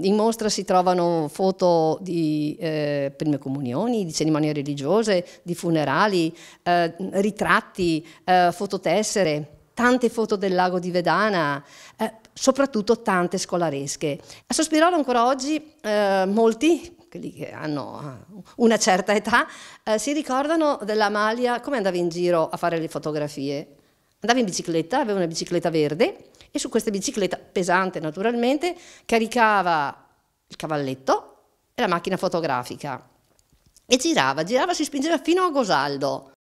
In mostra si trovano foto di eh, prime comunioni, di cerimonie religiose, di funerali, eh, ritratti, eh, fototessere, tante foto del lago di Vedana, eh, soprattutto tante scolaresche. A Sospirolo ancora oggi eh, molti quelli che hanno eh, una certa età, si ricordano dell'Amalia, come andava in giro a fare le fotografie? Andava in bicicletta, aveva una bicicletta verde, e su questa bicicletta pesante naturalmente caricava il cavalletto e la macchina fotografica e girava, girava, si spingeva fino a Gosaldo